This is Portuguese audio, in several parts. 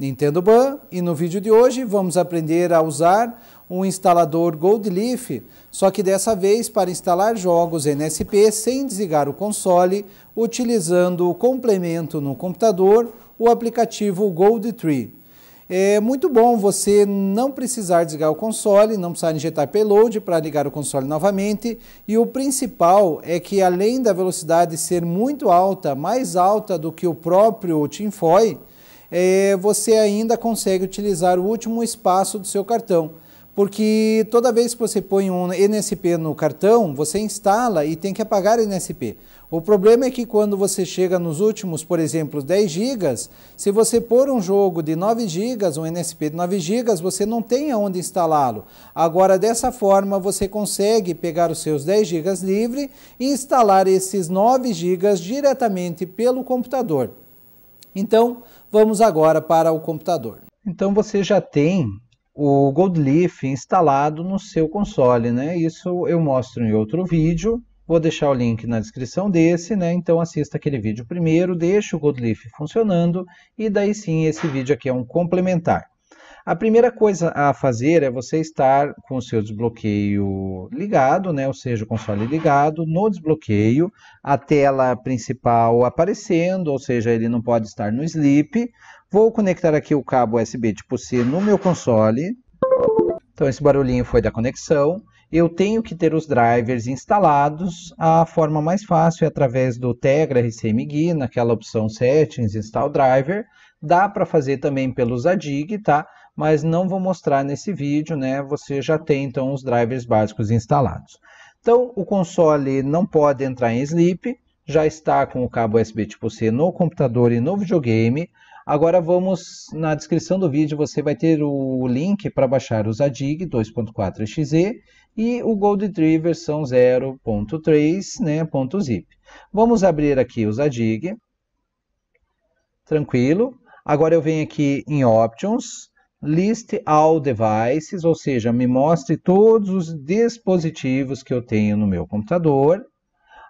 Nintendo Ban e no vídeo de hoje vamos aprender a usar um instalador Goldleaf, só que dessa vez para instalar jogos NSP sem desligar o console, utilizando o complemento no computador, o aplicativo GoldTree. É muito bom você não precisar desligar o console, não precisar injetar payload para ligar o console novamente. E o principal é que além da velocidade ser muito alta, mais alta do que o próprio TeamFoy, é, você ainda consegue utilizar o último espaço do seu cartão. Porque toda vez que você põe um NSP no cartão, você instala e tem que apagar o NSP. O problema é que quando você chega nos últimos, por exemplo, 10 GB, se você pôr um jogo de 9 GB, um NSP de 9 GB, você não tem aonde instalá-lo. Agora, dessa forma, você consegue pegar os seus 10 GB livre e instalar esses 9 GB diretamente pelo computador. Então, vamos agora para o computador. Então você já tem o Goldleaf instalado no seu console, né? Isso eu mostro em outro vídeo. Vou deixar o link na descrição desse, né? Então assista aquele vídeo primeiro, deixe o Goldleaf funcionando e daí sim esse vídeo aqui é um complementar. A primeira coisa a fazer é você estar com o seu desbloqueio ligado, né? ou seja, o console ligado, no desbloqueio, a tela principal aparecendo, ou seja, ele não pode estar no sleep. Vou conectar aqui o cabo USB tipo C no meu console. Então esse barulhinho foi da conexão. Eu tenho que ter os drivers instalados. A forma mais fácil é através do Tegra RCMGui, naquela opção Settings, Install Driver. Dá para fazer também pelo Zadig, tá? mas não vou mostrar nesse vídeo, né? Você já tem então os drivers básicos instalados. Então o console não pode entrar em sleep, já está com o cabo USB tipo C no computador e no videogame. Agora vamos, na descrição do vídeo você vai ter o link para baixar o Zadig 2.4xe e o GoldTree versão 0.3, Né, zip. Vamos abrir aqui o Zadig, tranquilo. Agora eu venho aqui em Options, list all devices, ou seja, me mostre todos os dispositivos que eu tenho no meu computador.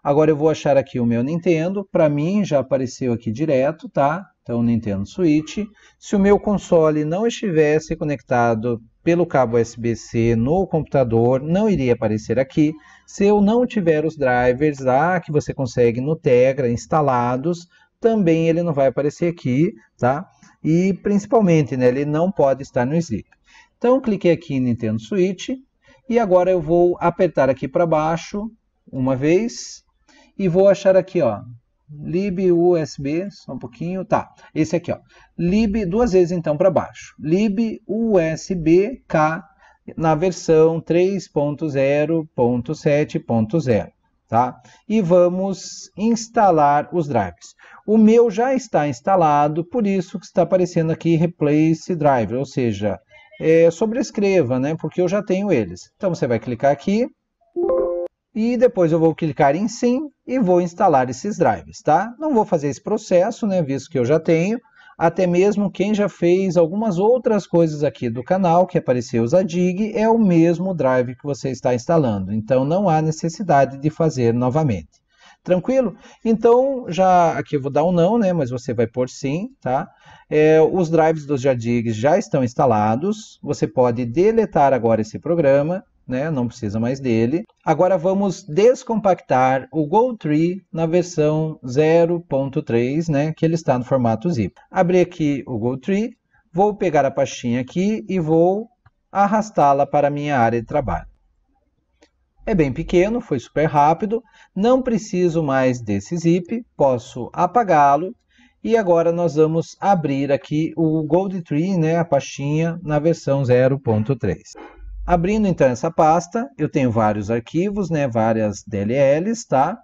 Agora eu vou achar aqui o meu Nintendo, para mim já apareceu aqui direto, tá? Então Nintendo Switch. Se o meu console não estivesse conectado pelo cabo USB-C no computador, não iria aparecer aqui. Se eu não tiver os drivers lá que você consegue no Tegra instalados, também ele não vai aparecer aqui, tá? E principalmente, né, ele não pode estar no sleep. Então, cliquei aqui em Nintendo Switch e agora eu vou apertar aqui para baixo uma vez e vou achar aqui, ó, libusb, só um pouquinho, tá, esse aqui, ó, lib, duas vezes então para baixo, libusbk na versão 3.0.7.0 tá? E vamos instalar os drivers. O meu já está instalado, por isso que está aparecendo aqui Replace Driver, ou seja, é, sobrescreva, né? Porque eu já tenho eles. Então você vai clicar aqui e depois eu vou clicar em Sim e vou instalar esses drivers, tá? Não vou fazer esse processo, né? Visto que eu já tenho até mesmo quem já fez algumas outras coisas aqui do canal, que apareceu o Zadig, é o mesmo drive que você está instalando, então não há necessidade de fazer novamente. Tranquilo? Então, já aqui eu vou dar um não, né? Mas você vai por sim, tá? É, os drives dos Jadigs já estão instalados. Você pode deletar agora esse programa, né? não precisa mais dele. Agora vamos descompactar o GoTree na versão 0.3, né? que ele está no formato zip. Abri aqui o GoTree, vou pegar a pastinha aqui e vou arrastá-la para a minha área de trabalho. É bem pequeno, foi super rápido, não preciso mais desse zip, posso apagá-lo e agora nós vamos abrir aqui o GoldTree, né, a pastinha na versão 0.3. Abrindo então essa pasta, eu tenho vários arquivos, né, várias DLLs, tá?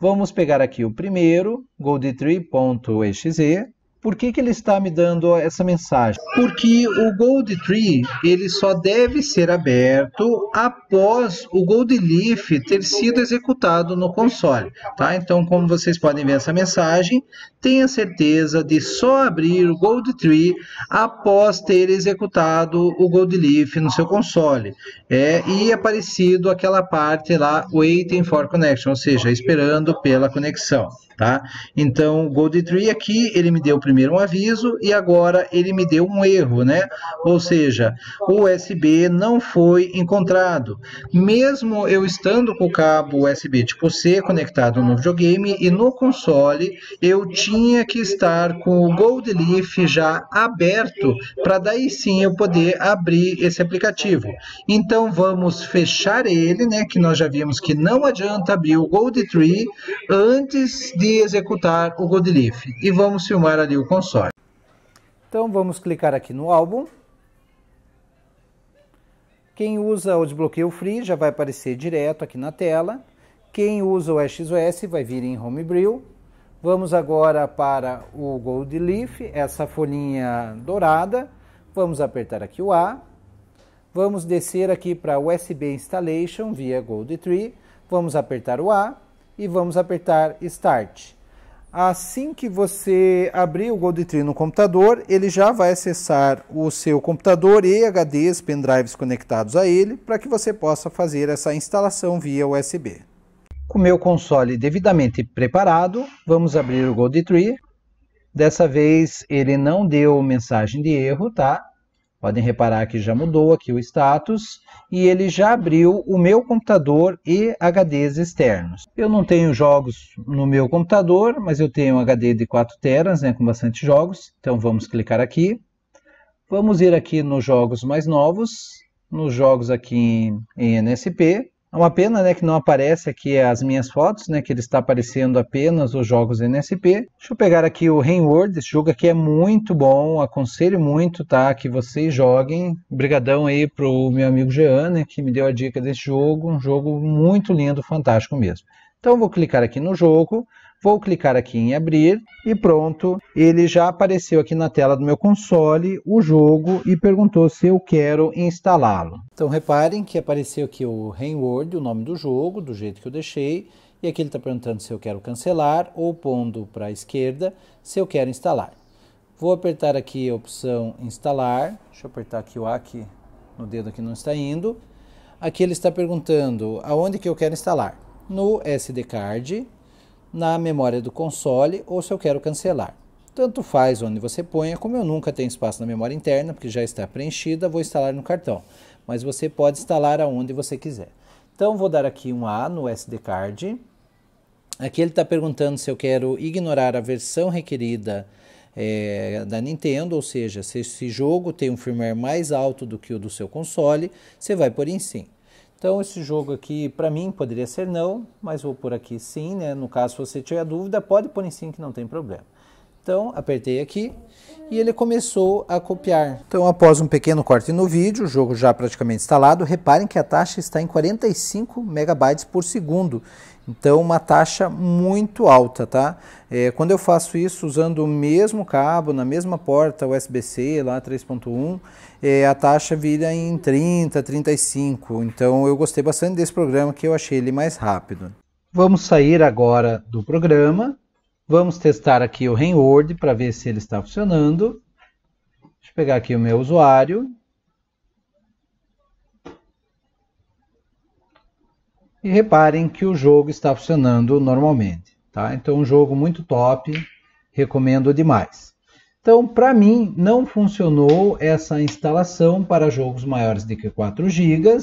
Vamos pegar aqui o primeiro, goldtree.exe, por que, que ele está me dando essa mensagem? Porque o Gold Tree ele só deve ser aberto após o Gold Leaf ter sido executado no console, tá? Então, como vocês podem ver essa mensagem, tenha certeza de só abrir o Gold Tree após ter executado o Gold Leaf no seu console. É e aparecido aquela parte lá waiting for connection, ou seja, esperando pela conexão. Tá? Então, o Tree aqui, ele me deu primeiro um aviso e agora ele me deu um erro, né? Ou seja, o USB não foi encontrado. Mesmo eu estando com o cabo USB tipo C conectado no videogame e no console, eu tinha que estar com o Leaf já aberto para daí sim eu poder abrir esse aplicativo. Então, vamos fechar ele, né? Que nós já vimos que não adianta abrir o Tree antes de e executar o Godleaf. E vamos filmar ali o console. Então vamos clicar aqui no álbum. Quem usa o desbloqueio Free já vai aparecer direto aqui na tela. Quem usa o XOS vai vir em Homebrew. Vamos agora para o Gold Leaf, essa folhinha dourada. Vamos apertar aqui o A. Vamos descer aqui para USB Installation via Gold Tree. Vamos apertar o A e vamos apertar Start. Assim que você abrir o GoldTree no computador, ele já vai acessar o seu computador e HDs, pendrives conectados a ele, para que você possa fazer essa instalação via USB. Com o meu console devidamente preparado, vamos abrir o GoldTree. Dessa vez ele não deu mensagem de erro, tá? Podem reparar que já mudou aqui o status e ele já abriu o meu computador e HDs externos. Eu não tenho jogos no meu computador, mas eu tenho um HD de 4 teras, né, com bastante jogos. Então vamos clicar aqui. Vamos ir aqui nos jogos mais novos, nos jogos aqui em, em NSP é uma pena né, que não aparece aqui as minhas fotos, né, que ele está aparecendo apenas os jogos NSP. Deixa eu pegar aqui o World, esse jogo aqui é muito bom, aconselho muito tá, que vocês joguem. Obrigadão aí pro meu amigo Jean, né, que me deu a dica desse jogo, um jogo muito lindo, fantástico mesmo. Então vou clicar aqui no jogo, Vou clicar aqui em abrir e pronto, ele já apareceu aqui na tela do meu console o jogo e perguntou se eu quero instalá-lo. Então reparem que apareceu aqui o Rainword, o nome do jogo, do jeito que eu deixei, e aqui ele está perguntando se eu quero cancelar ou pondo para a esquerda se eu quero instalar. Vou apertar aqui a opção instalar, deixa eu apertar aqui o A que no dedo aqui não está indo. Aqui ele está perguntando aonde que eu quero instalar. No SD card, na memória do console ou se eu quero cancelar. Tanto faz onde você ponha, como eu nunca tenho espaço na memória interna, porque já está preenchida, vou instalar no cartão. Mas você pode instalar aonde você quiser. Então vou dar aqui um A no SD card. Aqui ele está perguntando se eu quero ignorar a versão requerida é, da Nintendo, ou seja, se esse jogo tem um firmware mais alto do que o do seu console, você vai por em sim. Então esse jogo aqui para mim poderia ser não, mas vou por aqui sim, né? No caso se você tiver dúvida, pode pôr em sim que não tem problema. Então apertei aqui e ele começou a copiar. Então após um pequeno corte no vídeo, o jogo já praticamente instalado, reparem que a taxa está em 45 megabytes por segundo. Então uma taxa muito alta, tá? É, quando eu faço isso usando o mesmo cabo, na mesma porta USB-C lá 3.1, é, a taxa vira em 30, 35. Então eu gostei bastante desse programa que eu achei ele mais rápido. Vamos sair agora do programa Vamos testar aqui o Renword para ver se ele está funcionando. Deixa eu pegar aqui o meu usuário. E reparem que o jogo está funcionando normalmente. Tá? Então, um jogo muito top, recomendo demais. Então, para mim, não funcionou essa instalação para jogos maiores de que 4 GB.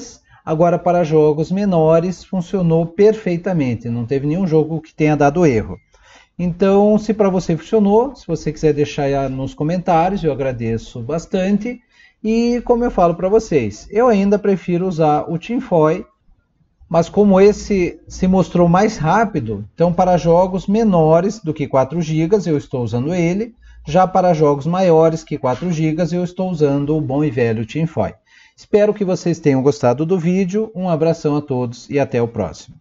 Agora, para jogos menores, funcionou perfeitamente. Não teve nenhum jogo que tenha dado erro. Então, se para você funcionou, se você quiser deixar nos comentários, eu agradeço bastante. E como eu falo para vocês, eu ainda prefiro usar o Tinfoil, mas como esse se mostrou mais rápido, então para jogos menores do que 4 GB eu estou usando ele, já para jogos maiores que 4 GB eu estou usando o bom e velho Tinfoil. Espero que vocês tenham gostado do vídeo, um abração a todos e até o próximo.